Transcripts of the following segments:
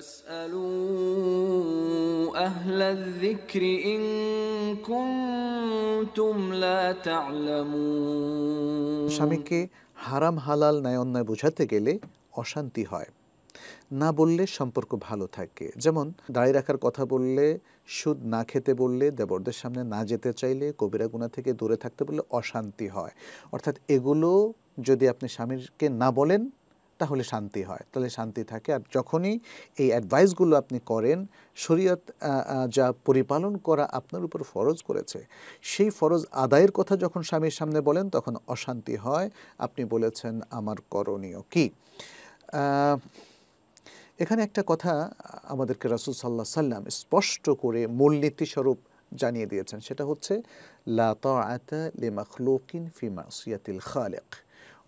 স্বামীকে হারাম হালাল ন্যায় অন্যায় বোঝাতে গেলে অশান্তি হয় না বললে সম্পর্ক ভালো থাকে যেমন দাঁড়িয়ে রাখার কথা বললে সুদ না খেতে বললে দেবরদের সামনে না যেতে চাইলে কবিরা গুণা থেকে দূরে থাকতে বললে অশান্তি হয় অর্থাৎ এগুলো যদি আপনি স্বামীকে না বলেন তাহলে শান্তি হয় তাহলে শান্তি থাকে আর যখনই এই অ্যাডভাইসগুলো আপনি করেন শরীয়ত যা পরিপালন করা আপনার উপর ফরজ করেছে সেই ফরজ আদায়ের কথা যখন স্বামীর সামনে বলেন তখন অশান্তি হয় আপনি বলেছেন আমার করণীয় কি এখানে একটা কথা আমাদেরকে রাসুল সাল্লাহ সাল্লাম স্পষ্ট করে মূলনীতিস্বরূপ জানিয়ে দিয়েছেন সেটা হচ্ছে লা আতা লে মখলুকিন ফি খালেক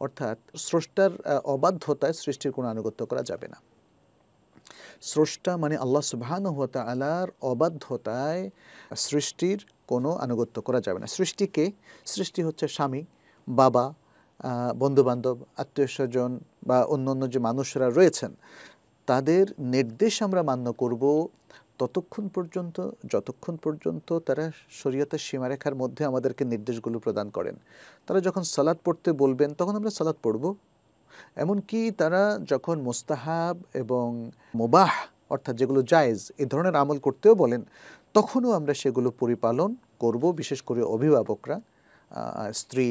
অর্থাৎ স্রষ্টার অবাধ্যতায় সৃষ্টির কোনো আনুগত্য করা যাবে না স্রষ্টা মানে আল্লাহ সুবাহান হতা আলার অবাধ্যতায় সৃষ্টির কোনো আনুগত্য করা যাবে না সৃষ্টিকে সৃষ্টি হচ্ছে স্বামী বাবা বন্ধুবান্ধব আত্মীয় স্বজন বা অন্য অন্য যে মানুষরা রয়েছেন তাদের নির্দেশ আমরা মান্য করব ততক্ষণ পর্যন্ত যতক্ষণ পর্যন্ত তারা শরীয়তের সীমারেখার মধ্যে আমাদেরকে নির্দেশগুলো প্রদান করেন তারা যখন সালাদ পড়তে বলবেন তখন আমরা সালাদ পড়ব এমনকি তারা যখন মোস্তাহাব এবং মোবাহ অর্থাৎ যেগুলো জায়েজ এ ধরনের আমল করতেও বলেন তখনও আমরা সেগুলো পরিপালন করব বিশেষ করে অভিভাবকরা স্ত্রী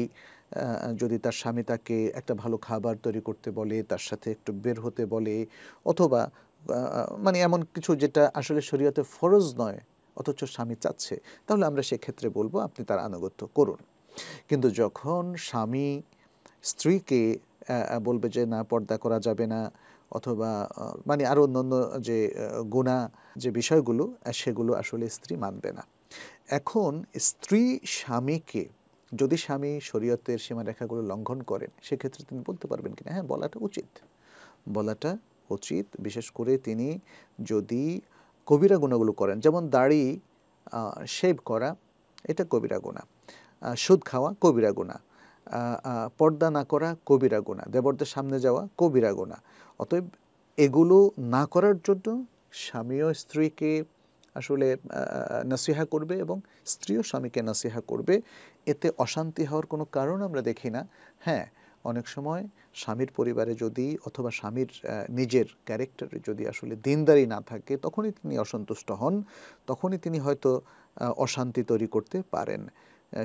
যদি তার স্বামী তাকে একটা ভালো খাবার তৈরি করতে বলে তার সাথে একটু বের হতে বলে অথবা মানে এমন কিছু যেটা আসলে শরীয়তে ফরজ নয় অথচ স্বামী চাচ্ছে তাহলে আমরা সেক্ষেত্রে বলবো আপনি তার আনুগত্য করুন কিন্তু যখন স্বামী স্ত্রীকে বলবে যে না পর্দা করা যাবে না অথবা মানে আরও অন্য যে গুণা যে বিষয়গুলো সেগুলো আসলে স্ত্রী মানবে না এখন স্ত্রী স্বামীকে যদি স্বামী শরীয়তের সীমারেখাগুলো লঙ্ঘন করেন সেক্ষেত্রে তিনি বলতে পারবেন কিনা হ্যাঁ বলাটা উচিত বলাটা উচিত বিশেষ করে তিনি যদি কবিরা গুণাগুলো করেন যেমন দাড়ি শেভ করা এটা কবিরা গুণা সুদ খাওয়া কবিরা গুণা পর্দা না করা কবিরা গুণা দেবরদের সামনে যাওয়া কবিরা গুণা অতএব এগুলো না করার জন্য স্বামীও স্ত্রীকে আসলে নাসিহা করবে এবং স্ত্রীও স্বামীকে নাসিহা করবে এতে অশান্তি হওয়ার কোনো কারণ আমরা দেখি না হ্যাঁ অনেক সময় স্বামীর পরিবারে যদি অথবা স্বামীর নিজের ক্যারেক্টারে যদি আসলে দিনদারি না থাকে তখনই তিনি অসন্তুষ্ট হন তখনই তিনি হয়তো অশান্তি তৈরি করতে পারেন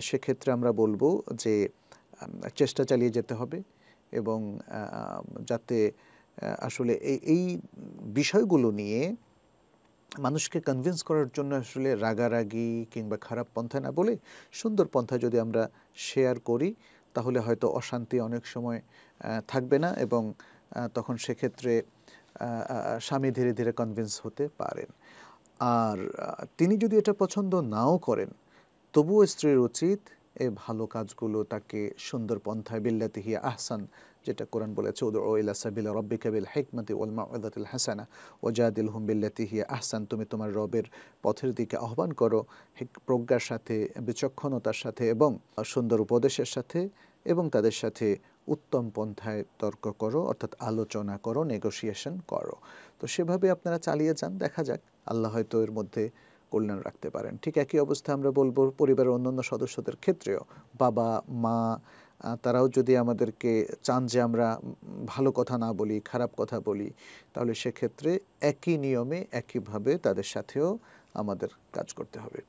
সেক্ষেত্রে আমরা বলবো যে চেষ্টা চালিয়ে যেতে হবে এবং যাতে আসলে এই বিষয়গুলো নিয়ে মানুষকে কনভিন্স করার জন্য আসলে রাগারাগি কিংবা খারাপ পন্থা না বলে সুন্দর পন্থা যদি আমরা শেয়ার করি তাহলে হয়তো অশান্তি অনেক সময় থাকবে না এবং তখন সেক্ষেত্রে স্বামী ধীরে ধীরে কনভিন্স হতে পারেন আর তিনি যদি এটা পছন্দ নাও করেন তবুও স্ত্রীর উচিত এই ভালো কাজগুলো তাকে সুন্দর পন্থায় বিল্লাতিহিয়া আহসান যেটা কোরআন বলেছে ওদের ও ইলা সাবিল রব্বি কাবিল হেকমতি ওলমা ওদাতুল হাসানা ওজাদিল হুম হিয়া আহসান তুমি তোমার রবের পথের দিকে আহ্বান করো প্রজ্ঞার সাথে বিচক্ষণতার সাথে এবং সুন্দর উপদেশের সাথে এবং তাদের সাথে উত্তম পন্থায় তর্ক করো অর্থাৎ আলোচনা করো নেগোসিয়েশন করো তো সেভাবে আপনারা চালিয়ে যান দেখা যাক আল্লাহ হয়তো এর মধ্যে কল্যাণ রাখতে পারেন ঠিক একই অবস্থা আমরা বলবো পরিবারের অন্যান্য সদস্যদের ক্ষেত্রেও বাবা মা তারাও যদি আমাদেরকে চান যে আমরা ভালো কথা না বলি খারাপ কথা বলি তাহলে সেক্ষেত্রে একই নিয়মে একইভাবে তাদের সাথেও আমাদের কাজ করতে হবে